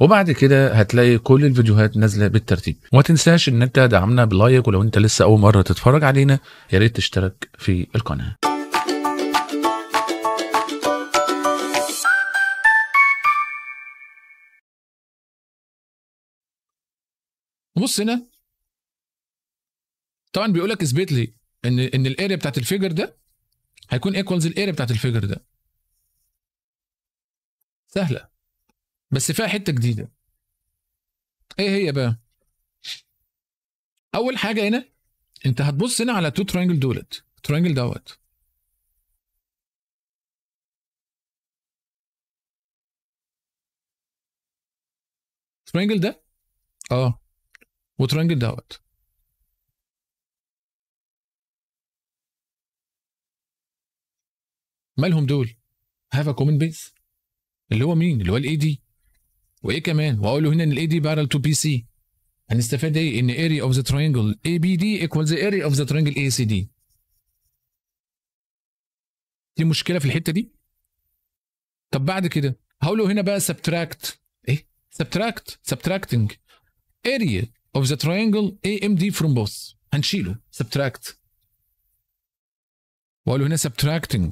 وبعد كده هتلاقي كل الفيديوهات نازله بالترتيب وما تنساش ان انت تدعمنا بلايك ولو انت لسه اول مره تتفرج علينا يا ريت تشترك في القناه بص هنا طبعا بيقول لك اثبت لي ان ان الاريا بتاعت الفيجر ده هيكون ايكوالز الاريا بتاعت الفيجر ده سهله بس فيها حته جديده ايه هي بقى اول حاجه هنا انت هتبص هنا على تو ترينجل دولت ترينجل دوت ترينجل ده اه وترينجل دوت مالهم دول؟ هاف ا كومن بيس اللي هو مين؟ اللي هو الاي دي وايه كمان واقول له هنا ان الاي دي بارل تو بي سي هنستفاد ايه ان area of the triangle ABD equals the area of the triangle ACD دي مشكله في الحته دي طب بعد كده هقول له هنا بقى subtract ايه subtract subtracting area of the triangle AMD from both هنشيله subtract واقول له هنا subtracting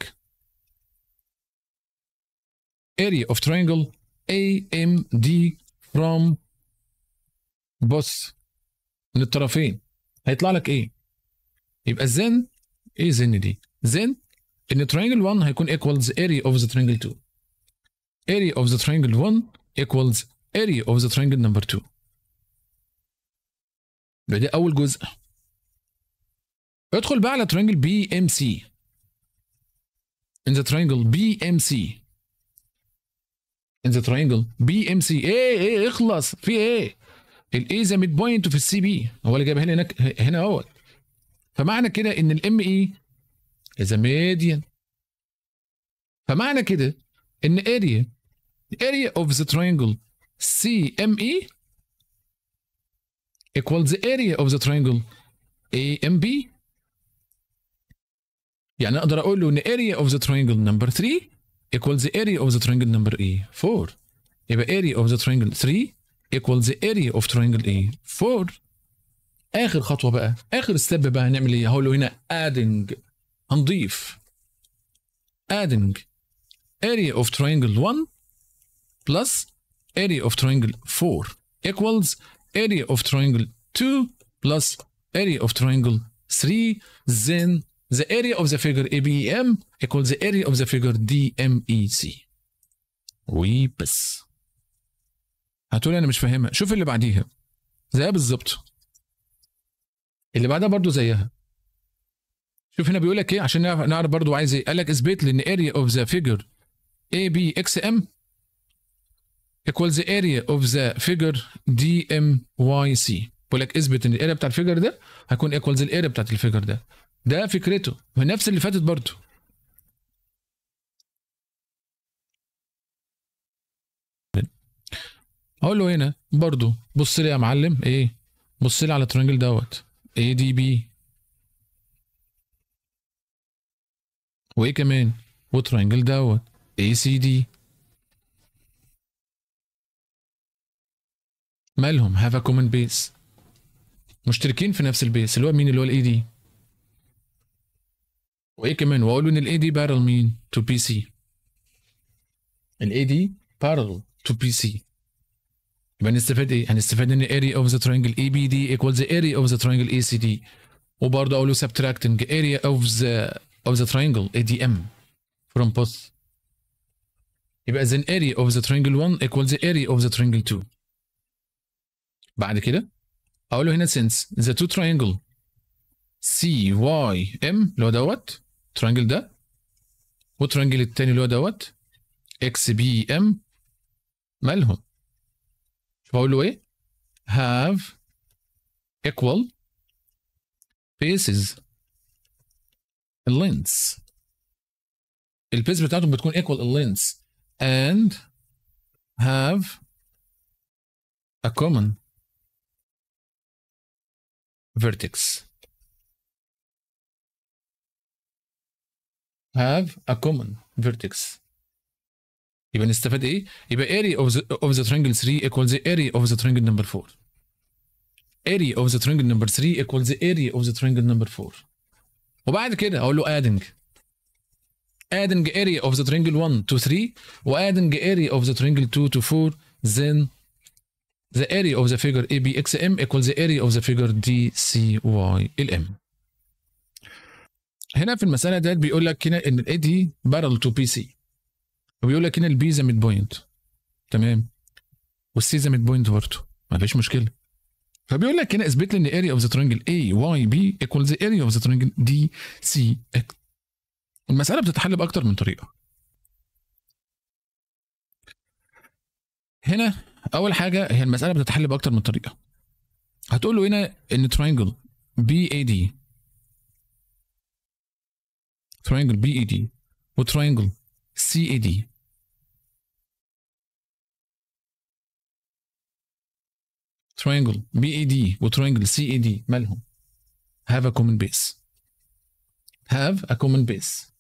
area of triangle AMD from بص من الطرفين هيطلع لك ايه؟ يبقى زن ايه زن دي؟ زن ان ترينجل 1 هيكون ايكوالز اري اوف ذا ترينجل 2 اري اوف ذا ترينجل 1 ايكوالز اري اوف ذا ترينجل نمبر 2 يبقى ده اول جزء ادخل بقى على ترينجل بي ام سي ان ذا ترينجل بي ام سي ان ذا triangle بي ام سي ايه ايه اخلص في ايه الاي ذا ميد بوينت في السي بي هو اللي جايبها هنا هناك هنا اهوت فمعنى كده ان الام اي ذا ميديان فمعنى كده ان اريا اريا اوف ذا ترينجل سي ام اي ايكوال ذا اريا اوف ذا of اي ام بي يعني اقدر اقول له ان اريا اوف ذا triangle نمبر 3 equals the area of the triangle number E4. If area of the triangle 3 equals the area of triangle E4 آخر خطوة بقى آخر ستيب بقى هنعمل إيه؟ هقول هنا adding هنضيف adding area of triangle 1 plus area of triangle 4 equals area of triangle 2 plus area of triangle 3 then The area of the figure ABEM equals the area of the figure DMEC وبس هتقولي انا مش فاهمها شوف اللي بعديها زيها بالظبط اللي بعدها برضو زيها شوف هنا بيقول لك ايه عشان نعرف برضو عايز ايه قال لك اثبت لي ان area of the figure ABXM equals the area of the figure DMYC بيقول لك اثبت ان الاريا بتاع الفيجر ده هيكون ايكوالز الاريا بتاعت الفيجر ده ده فكرته ونفس اللي فاتت برضه اقول له هنا برضه بص لي يا معلم ايه بص لي على الترنجل دوت اي دي بي وايه كمان والترنجل دوت اي سي دي مالهم هاف ا كومن بيس مشتركين في نفس البيس اللي هو مين اللي هو الاي دي وايه كمان واقول ان الاي دي بارل مين تو بي سي الاي دي بارل تو بي سي يبقى هنستفاد ايه هنستفاد ان area of the triangle ABD equals the area of the triangle ACD وبرضه اقول له subtracting area of the of the triangle ADM from both يبقى then area of the triangle 1 equals the area of the triangle 2 بعد كده اقول له هنا since the two triangle CYM اللي هو دوت الترانجل ده والترانجل التاني اللي هو دوت اكس بي ام مالهم بقول له ايه هاف ايكوال faces اللينس البيس بتاعتهم بتكون ايكوال اللينس اند هاف ا كومن فيرتكس have a common vertex يبقى نستفاد ايه؟ يبقى area of the, of the triangle 3 equals the area of the triangle number 4 area of the triangle number 3 equals the area of the triangle number 4 وبعد كده اقول له adding adding area of the triangle 1 to 3 و adding area of the triangle 2 to 4 then the area of the figure ABXM equals the area of the figure DCYLM هنا في المساله ديت بيقول لك هنا ان الـ دي بارل تو بي سي وبيقول لك هنا البي ميد بوينت تمام والسي ميد بوينت برضه ما فيش مشكله فبيقول لك هنا اثبت لي ان اريا اوف ذا ترينجل اي واي بي ايكوالز اريا اوف ذا ترينجل دي سي اكس المساله بتتحل باكتر من طريقه هنا اول حاجه هي المساله بتتحل باكتر من طريقه هتقول له هنا ان ترينجل بي اي دي تراينجل بي اي دي وتراينجل سي اي دي تراينجل بي اي دي وتراينجل سي اي دي مالهم هاف ا كومن بيس هاف ا كومن بيس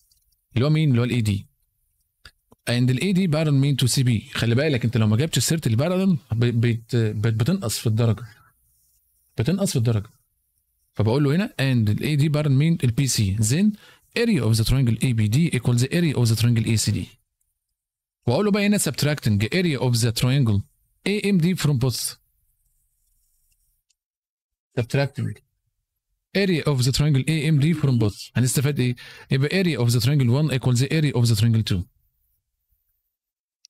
اللي هو مين اللي هو الاي دي اند الاي دي بارل مين تو سي بي خلي بالك انت لو ما جبتش سيره البارل بت بتنقص في الدرجه بتنقص في الدرجه فبقول له هنا اند الاي دي بارل مين البي سي زين area of the triangle ABD equals the area of the triangle ACD واقول له بقى هنا subtracting the area of the triangle AMD from both subtracting area of the triangle AMD from both هنستفاد ايه؟ يبقى area of the triangle 1 equals the area of the triangle 2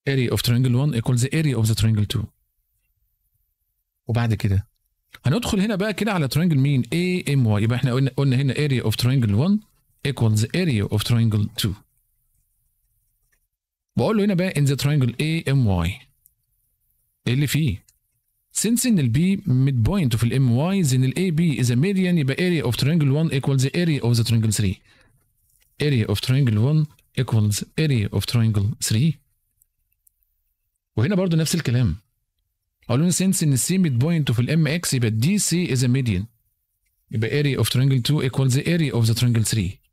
area of triangle 1 equals the area of the triangle 2 وبعد كده هندخل هنا بقى كده على triangle مين AMY. ام يبقى احنا قلنا هنا area of triangle 1 equals the area of triangle 2 بقول له هنا بقى in the triangle AMY ايه اللي فيه since ان البي ميد بوينت of الام واي then ال AB is a median يبقى area of triangle 1 equals the area of the triangle 3 area of triangle 1 equals area of triangle 3 وهنا برضو نفس الكلام قالوا لنا since ان السي ميد بوينت في الام اكس يبقى دي سي is a median يبقى area of triangle 2 equals the area of the triangle 3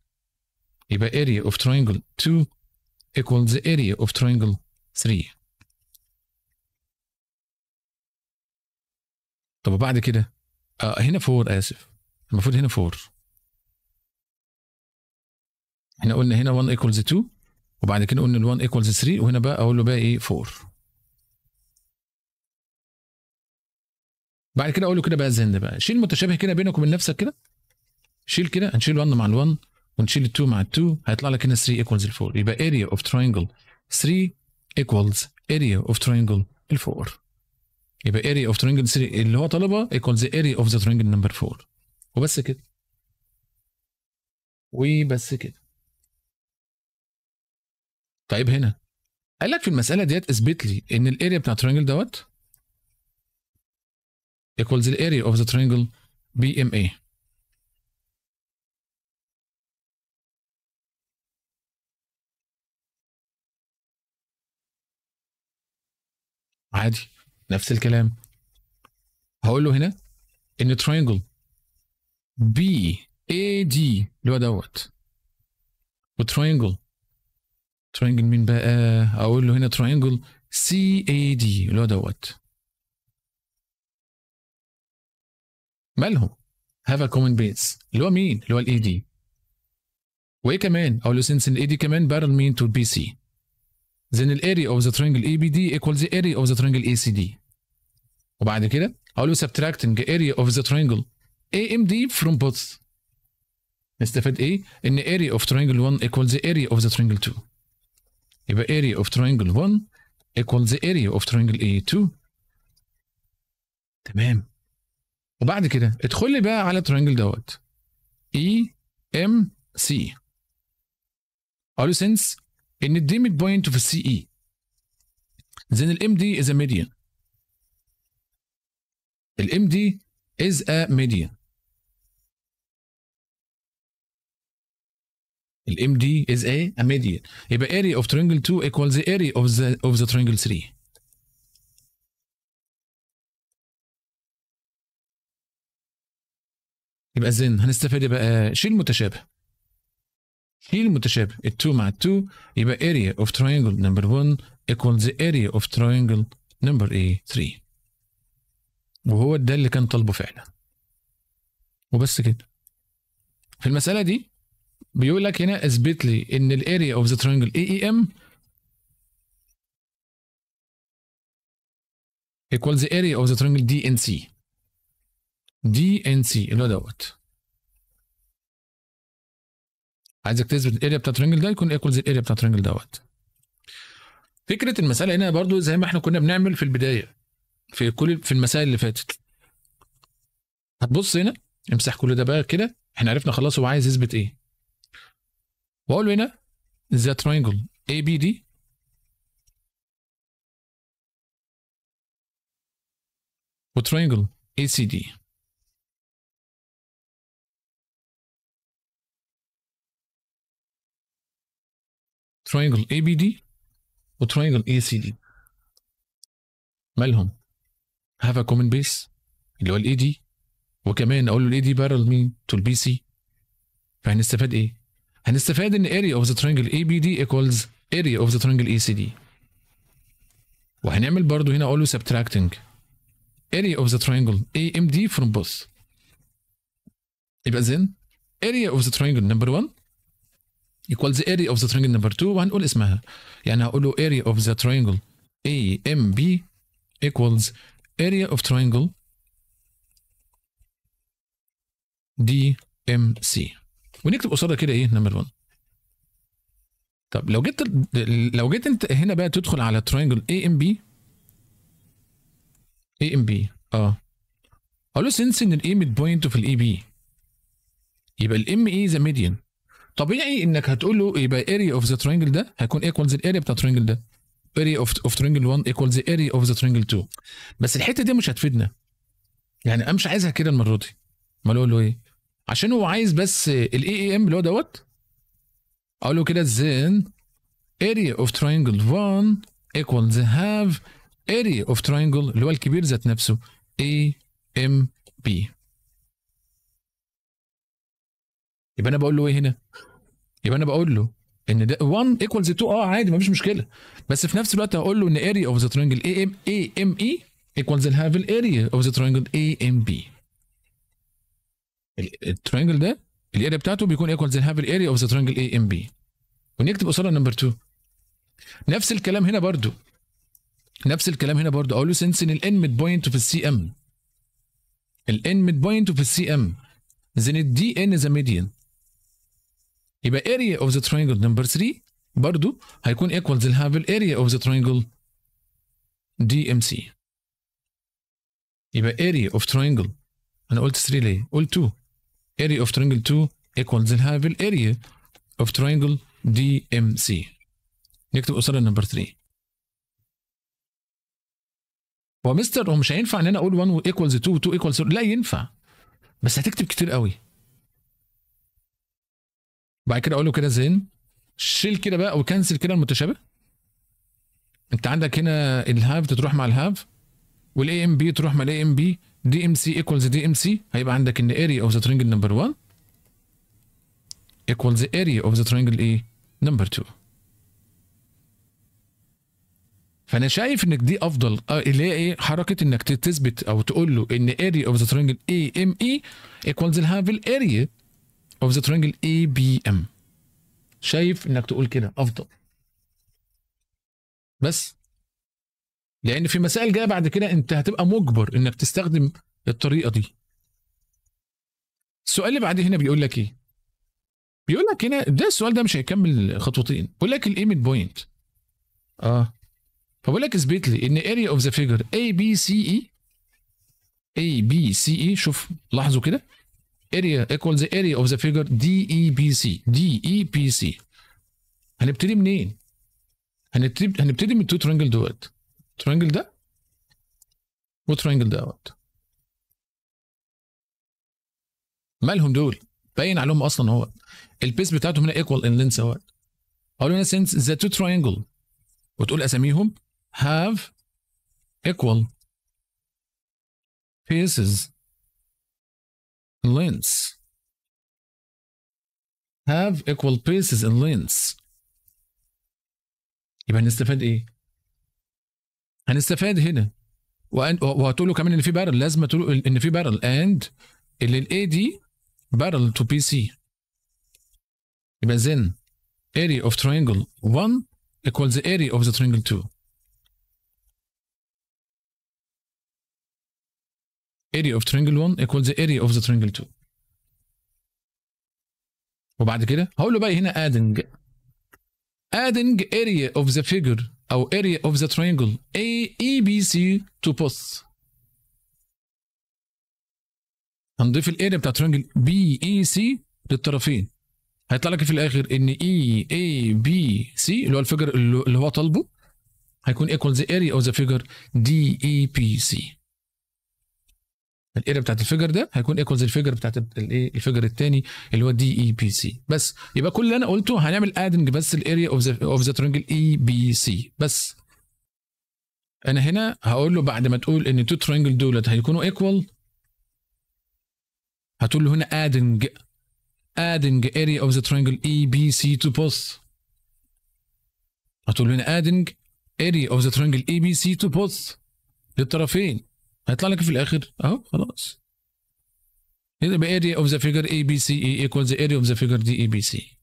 يبقى area of triangle 2 equals area of triangle 3 طب وبعد كده آه هنا 4 اسف المفروض هنا 4 احنا قلنا هنا 1 equals 2 وبعد كده قلنا ال 1 equals 3 وهنا بقى اقول له بقى ايه 4 بعد كده اقول له كده بقى زند بقى شيل متشابه كده بينك وبين نفسك كده شيل كده هنشيل 1 مع ال 1 ونشيل 2 مع 2 هيطلع لك هنا 3 ايكوالز 4 يبقى area of triangle 3 ايكوالز area of triangle 4 يبقى area of triangle 3 اللي هو طلبها ايكوالز area of the triangle number 4 وبس كده وبس كده طيب هنا قال لك في المساله ديت اثبت لي ان الاريا بتاع الترينجل دوت ايكوالز الاريا اوف ذا ترينجل بي ام اي عادي نفس الكلام هقول له هنا ان ترينجل بي اي دي اللي هو دوت وترينجل ترينجل مين بقى اقول له هنا ترينجل سي اي دي اللي هو دوت مالهم هاف ا كومن بيس اللي هو مين اللي هو الاي دي وايه كمان اقول له سنس الاي دي كمان بارل مين تو بي سي then the area of the triangle ABD equals the area of the triangle ACD وبعد كده هقول له subtracting the area of the triangle AMD from both نستفاد ايه؟ ان area of triangle 1 equals the area of the triangle 2 يبقى area of triangle 1 equals the area of triangle A2 تمام وبعد كده ادخل لي بقى على triangle دوت E M C اقول له since in the deemed point of CE, then the MD is a median. The MD is a median. الام دي is a, a median يبقى area of triangle 2 equals the area of the of the triangle 3 يبقى زين هنستفاد بقى شيل متشابه شيل المتشابه ال 2 مع ال 2 يبقى area of triangle number 1 equals the area of triangle number A 3 وهو ده اللي كان طالبه فعلا وبس كده في المسألة دي بيقول لك هنا اثبت لي ان الاريا اوف ذا the اي اي ام equals the area of the triangle دي ان سي دي ان سي اللي هو دوت عايزك تثبت الاريا بتاعت الرنجل ده يكون ايكوالز الاريا بتاعت الرنجل دوت فكره المساله هنا برضو زي ما احنا كنا بنعمل في البدايه في كل في المسائل اللي فاتت هتبص هنا امسح كل ده بقى كده احنا عرفنا خلاص هو عايز يثبت ايه واقول له هنا ذا ترينجل اي بي دي وترينجل اي سي دي تراينجل اي بي دي وتراينجل اي سي دي مالهم هاف ا كومن بيس اللي هو الاي دي وكمان اقول له الاي دي بارل مين تو البي سي فهنستفاد ايه هنستفاد ان اريا اوف ذا اي بي دي ايكوالز اريا اوف ذا of اي سي دي وهنعمل برضو هنا اقول له سبتراكتنج اريا اوف ذا of اي ام دي فروم بوث يبقى زين اريا اوف ذا triangle نمبر 1 equals area of the triangle number 2 وهنقول اسمها يعني هقول له area of the triangle AMB equals area of triangle DMC ونكتب قصادها كده ايه نمبر 1 طب لو جيت لو جيت انت هنا بقى تدخل على ترينجل اي ام بي اي ام بي اه اقول له سنس ان الايمت بوينت في الاي بي يبقى الام اي ذا ميديان طبيعي انك هتقول له يبقى اريا اوف ذا ترينجل ده هيكون ايكوالز الاريا بتاع ترينجل ده اريا اوف اوف ترينجل 1 ايكوالز اريا اوف ذا ترينجل 2 بس الحته دي مش هتفيدنا يعني انا مش عايزها كده المره دي امال اقول له ايه عشان هو عايز بس الاي اي ام اللي هو دوت اقول له كده زين اريا اوف ترينجل 1 ايكوالز هاف اريا اوف ترينجل اللي هو الكبير ذات نفسه اي ام بي يبقى انا بقول له ايه هنا؟ يبقى انا بقول له ان ده 1 ايكوالز 2 اه عادي مفيش مشكله بس في نفس الوقت هقول له ان اريا اوف ذا ترينجل اي ام اي ام اي ايكوالز الهاف الاريا اوف ذا ترينجل اي ام بي الترينجل ده الاريا بتاعته بيكون ايكوالز الهاف الاريا اوف ذا ترينجل اي ام بي ونكتب قصاده نمبر 2 نفس الكلام هنا برضو نفس الكلام هنا برضو اقول له سنس ان الان ميد بوينت في السي ام الان ميد بوينت في السي ام زين الدي ان ذا ميديان يبقى area of the triangle number 3 برضو هيكون equals الهابل area of the triangle DMC يبقى area of triangle انا قلت 3 ليه؟ قلت 2 area of triangle 2 equals الهابل area of triangle DMC نكتب قصاد النمبر 3 ومستر هو مش هينفع ان انا اقول 1 ايكوالز 2 و2 ايكوالز لا ينفع بس هتكتب كتير قوي وبعد كده اقول له كده زين شيل كده بقى وكنسل كده المتشابه انت عندك هنا الهاف تروح مع الهاف والاي ام بي تروح مع الاي ام بي دي ام سي ايكوالز دي ام سي هيبقى عندك ان اريا اوف ذا ترينجل نمبر 1 ايكوالز اريا اوف ذا ترينجل اي نمبر 2 فانا شايف انك دي افضل آه، اللي هي ايه حركه انك تثبت او تقول له ان اريا اوف ذا ترينجل اي ام اي ايكوالز الهاف الاريا اوف ذا ترينجل اي بي ام شايف انك تقول كده افضل بس لان في مسائل جايه بعد كده انت هتبقى مجبر انك تستخدم الطريقه دي السؤال اللي بعده هنا بيقول لك ايه بيقول لك هنا ده السؤال ده مش هيكمل خطوتين بيقول لك الايمت بوينت اه فبقول لك اثبت لي ان اريا اوف ذا فيجر اي بي سي اي اي بي سي اي شوف لاحظوا كده area equals the area of the figure DEPC DEPC هنبتدي منين؟ هنبتدي هنبتدي من التو ترينجل دوت ترينجل ده وترينجل دوت مالهم دول؟ باين عليهم اصلا هو البيس بتاعتهم هنا ايكوال ان لينس اهو اقول هنا سينس ذا تو ترينجل وتقول اساميهم هاف ايكوال faces lengths have equal bases and lengths يبقى هنستفاد ايه؟ هنستفاد هنا وهتقول له كمان ان في بارل لازم تقول ان في بارل اند اللي الاي دي بارل تو بي سي يبقى then area of triangle 1 equals the area of the triangle 2 area of triangle 1 equals the area of the triangle 2 وبعد كده هقول له بقى هنا ادنج ادنج اريا اوف ذا فيجر او اريا اوف ذا ترينجل اي اي بي سي تو بوس هنضيف الاريا بتاع ترينجل بي اي سي للطرفين هيطلع لك في الاخر ان اي اي بي سي اللي هو الفيجر اللي هو طالبه هيكون ذا اريا اوف ذا فيجر دي اي بي سي الاريا بتاعت الفيجر ده هيكون ايكوز الفيجر بتاعت الايه الفيجر الثاني اللي هو دي اي بي سي بس يبقى كل اللي انا قلته هنعمل ادنج بس الاريا اوف ذا ترانجل ترينجل اي بي سي بس انا هنا هقول له بعد ما تقول ان تو ترينجل دولت هيكونوا ايكوال هتقول له هنا ادنج ادنج اريا اوف ذا ترينجل اي بي سي تو بوث هتقول له هنا ادنج اريا اوف ذا ترينجل اي بي سي تو بوث للطرفين هيطلع لك في الاخر اهو خلاص بقى area of the figure ABC equals the area of the figure D ABC